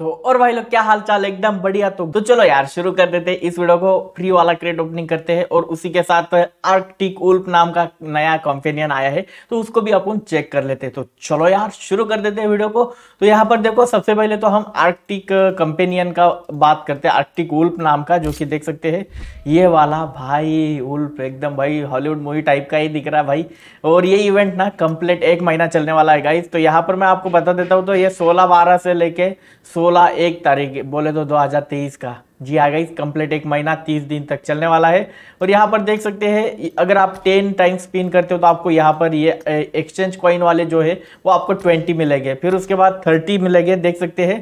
तो और भाई लोग क्या हाल चाल एकदम बढ़िया तो तो चलो यार शुरू कर देते हैं इस वीडियो को फ्री वाला क्रेट ओपनिंग करते हैं और उसी के साथ आर्कटिक उल्फ नाम का नया कॉम्पेनियन आया है तो उसको भी अपन चेक कर लेते हैं तो चलो यार शुरू कर देते हैं वीडियो को तो यहाँ पर देखो सबसे पहले तो हम आर्कटिक कंपेनियन का बात करते हैं आर्कटिक उल्फ नाम का जो कि देख सकते है ये वाला भाई उल्फ एकदम भाई हॉलीवुड मूवी टाइप का ही दिख रहा है भाई और ये इवेंट ना कंप्लीट एक महीना चलने वाला है गाइज तो यहाँ पर मैं आपको बता देता हूँ तो ये सोलह बारह से लेके सोलह सोलह एक तारीख बोले तो 2023 का जी आ गई कंप्लीट एक महीना तीस दिन तक चलने वाला है और यहाँ पर देख सकते हैं अगर आप टेन टाइम स्पिन करते हो तो आपको यहाँ पर ये एक्सचेंज कॉइन वाले जो है वो आपको ट्वेंटी मिलेंगे फिर उसके बाद थर्टी मिलेंगे देख सकते हैं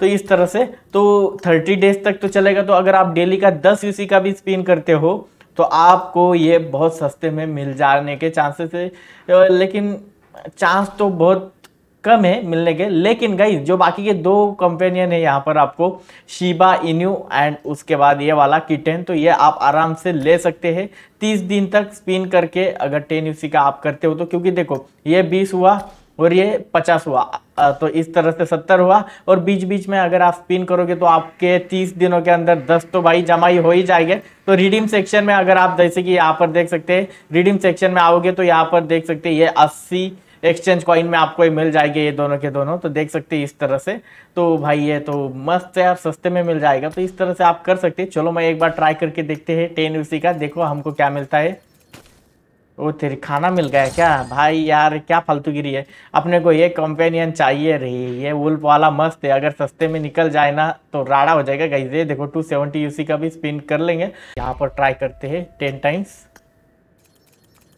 तो इस तरह से तो थर्टी डेज तक तो चलेगा तो अगर आप डेली का दस यूसी का भी स्पिन करते हो तो आपको ये बहुत सस्ते में मिल जाने के चांसेस है लेकिन चांस तो बहुत कम है मिलने के लेकिन गई जो बाकी के दो कंपेनियन है यहाँ पर आपको शिबा इन्यू एंड उसके बाद ये वाला किटेन तो ये आप आराम से ले सकते हैं तीस दिन तक स्पिन करके अगर टेन यूसी का आप करते हो तो क्योंकि देखो ये बीस हुआ और ये पचास हुआ तो इस तरह से सत्तर हुआ और बीच बीच में अगर आप स्पिन करोगे तो आपके तीस दिनों के अंदर दस तो भाई जमा ही हो ही जाएंगे तो रिडीम सेक्शन में अगर आप जैसे कि यहाँ पर देख सकते हैं रिडीम सेक्शन में आओगे तो यहाँ पर देख सकते हैं ये अस्सी एक्सचेंज कॉइन में आपको ये मिल जाएगी ये दोनों के दोनों तो देख सकते हैं इस तरह से तो भाई ये तो मस्त है आप सस्ते में मिल जाएगा तो इस तरह से आप कर सकते हैं चलो मैं एक बार ट्राई करके देखते हैं टेन यूसी का देखो हमको क्या मिलता है ओ तेरे खाना मिल गया क्या भाई यार क्या फालतूगिरी है अपने को ये कंपेनियन चाहिए रही ये वुल्फ वाला मस्त है अगर सस्ते में निकल जाए ना तो राड़ा हो जाएगा गई ये देखो 270 यूसी का भी स्पिन कर लेंगे यहाँ पर ट्राई करते हैं टेन टाइम्स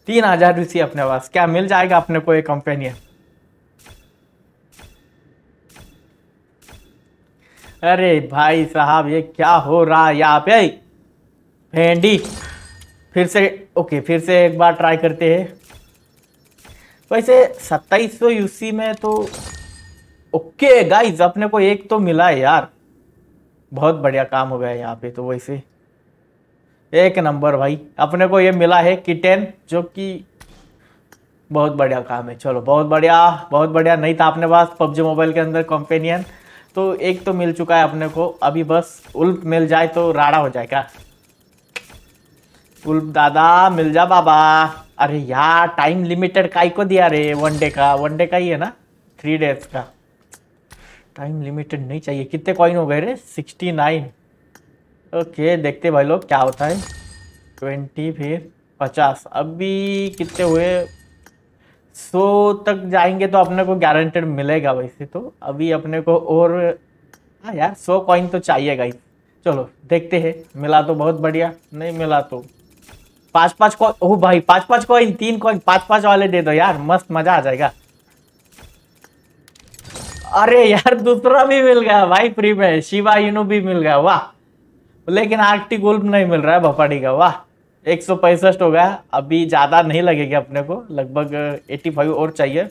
तीन हजार रूसी अपने पास क्या मिल जाएगा अपने को एक कंपेनियन अरे भाई साहब ये क्या हो रहा है यहाँ पे भेंडी फिर से ओके फिर से एक बार ट्राई करते हैं वैसे सौ यूसी में तो ओके गाइज अपने को एक तो मिला है यार बहुत बढ़िया काम हो गया यहाँ पे तो वैसे एक नंबर भाई अपने को ये मिला है किटेन जो कि बहुत बढ़िया काम है चलो बहुत बढ़िया बहुत बढ़िया नहीं था अपने पास पबजी मोबाइल के अंदर कंपेनियन तो एक तो मिल चुका है अपने को अभी बस उल्फ मिल जाए तो राड़ा हो जाएगा उल्फ दादा मिल जा बाबा अरे यार टाइम लिमिटेड काई को दिया रे वन डे का वन डे का ही है ना थ्री डेज का टाइम लिमिटेड नहीं चाहिए कितने कॉइन हो गए रे सिक्सटी नाइन ओके देखते भाई लोग क्या होता है ट्वेंटी फिर पचास अभी कितने हुए सौ तक जाएंगे तो अपने को गारंटेड मिलेगा वैसे तो अभी अपने को और हाँ यार सौ कॉइन तो चाहिए गाई चलो देखते हैं मिला तो बहुत बढ़िया नहीं मिला तो पाँच पाँच कॉइन ओह भाई पाँच पाँच कॉइन तीन कॉइन पाँच पाँच वाले दे दो यार मस्त मज़ा आ जाएगा अरे यार दूसरा भी मिल गया भाई फ्री में शिवा इनू भी मिल गया वाह लेकिन आर्कटिक गोल्फ नहीं मिल रहा है भपाड़ी का वाह एक सौ पैंसठ हो गया अभी ज़्यादा नहीं लगेगा अपने को लगभग एट्टी फाइव और चाहिए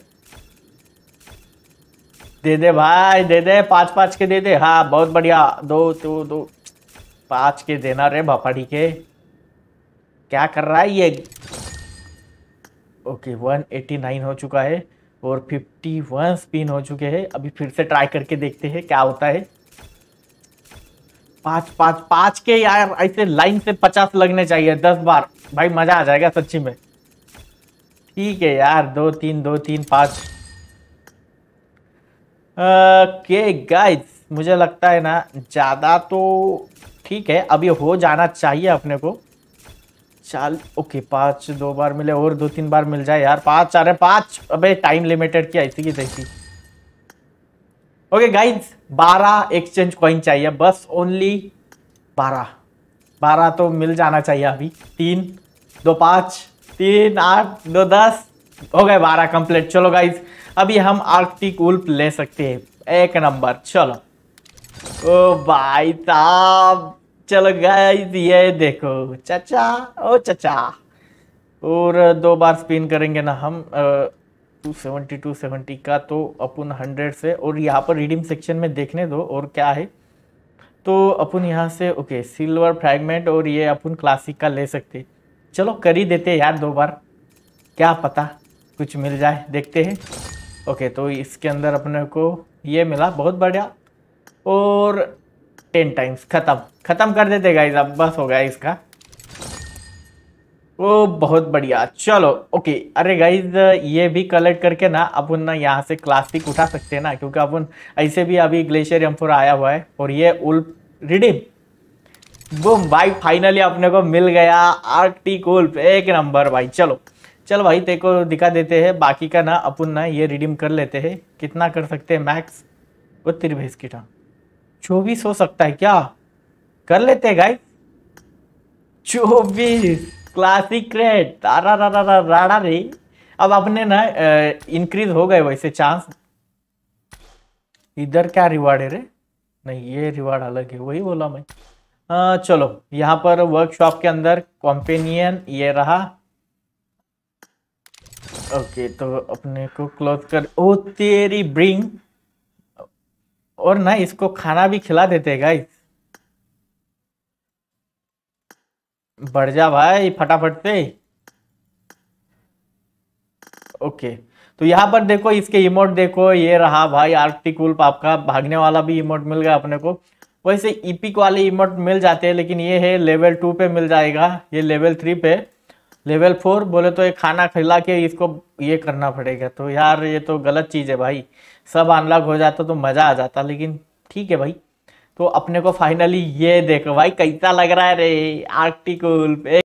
दे दे भाई दे दे पाँच पाँच के दे दे हाँ बहुत बढ़िया दो दो दो पाँच के देना रे भपाड़ी के क्या कर रहा है ये ओके वन एटी नाइन हो चुका है और फिफ्टी वन स्पिन हो चुके हैं अभी फिर से ट्राई करके देखते हैं क्या होता है पाँच पाँच पाँच के यार ऐसे लाइन से पचास लगने चाहिए दस बार भाई मजा आ जाएगा सच्ची में ठीक है यार दो तीन दो तीन पाँच ओके गाइस मुझे लगता है ना ज़्यादा तो ठीक है अभी हो जाना चाहिए अपने को चाल ओके पाँच दो बार मिले और दो तीन बार मिल जाए यार पाँच रहे पाँच अबे टाइम लिमिटेड की ऐसी की तैसी ओके गाइज 12 एक्सचेंज कॉइन चाहिए बस ओनली 12 12 तो मिल जाना चाहिए अभी तीन दो पाँच तीन आठ दो दस हो गए बारह कंप्लीट चलो गाइज अभी हम आर्टिक उल्प ले सकते हैं एक नंबर चलो ओ भाई साहब चलो गाइज ये देखो चचा ओ चचा और दो बार स्पिन करेंगे ना हम आ, टू सेवेंटी का तो अपन हंड्रेड से और यहाँ पर रीडिंग सेक्शन में देखने दो और क्या है तो अपन यहाँ से ओके सिल्वर फ्रैगमेंट और ये अपन क्लासिक का ले सकते चलो कर ही देते यार दो बार क्या पता कुछ मिल जाए देखते हैं ओके तो इसके अंदर अपने को ये मिला बहुत बढ़िया और टेन टाइम्स ख़त्म ख़त्म कर देते गाइज अब बस हो गया इसका ओ बहुत बढ़िया चलो ओके अरे गाइज ये भी कलेक्ट करके ना अपन ना यहाँ से क्लास्टिक उठा सकते हैं ना क्योंकि अपन ऐसे भी अभी ग्लेशियर एम्फोर आया हुआ है और ये उल्फ रिडीम बुम भाई फाइनली अपने को मिल गया आर्टिक उल्फ एक नंबर भाई चलो चल भाई तेरे को दिखा देते हैं बाकी का ना अपन ना ये रिडीम कर लेते हैं कितना कर सकते हैं मैक्स वो तेरी की चौबीस हो सकता है क्या कर लेते हैं गाइज चौबीस क्लासिक रेड रा रा रा रा राड़ा रे अब अपने ना इंक्रीज हो गए वैसे चांस इधर क्या रिवार्ड है रे नहीं ये रिवार्ड अलग है वही बोला मैं आ, चलो यहाँ पर वर्कशॉप के अंदर कॉम्पेनियन ये रहा ओके तो अपने को क्लोथ कर ओ तेरी ब्रिंग और ना इसको खाना भी खिला देते गाइस बढ़ जा भाई फटाफट से ओके तो यहाँ पर देखो इसके इमोट देखो ये रहा भाई आर्टिक वुल्फ आपका भागने वाला भी इमोट मिल गया अपने को वैसे ईपिक वाले इमोट मिल जाते हैं लेकिन ये है लेवल टू पे मिल जाएगा ये लेवल थ्री पे लेवल फोर बोले तो ये खाना खिला के इसको ये करना पड़ेगा तो यार ये तो गलत चीज़ है भाई सब अनलॉक हो जाता तो मज़ा आ जाता लेकिन ठीक है भाई तो अपने को फाइनली ये देखो भाई कैसा लग रहा है रे आर्टिकल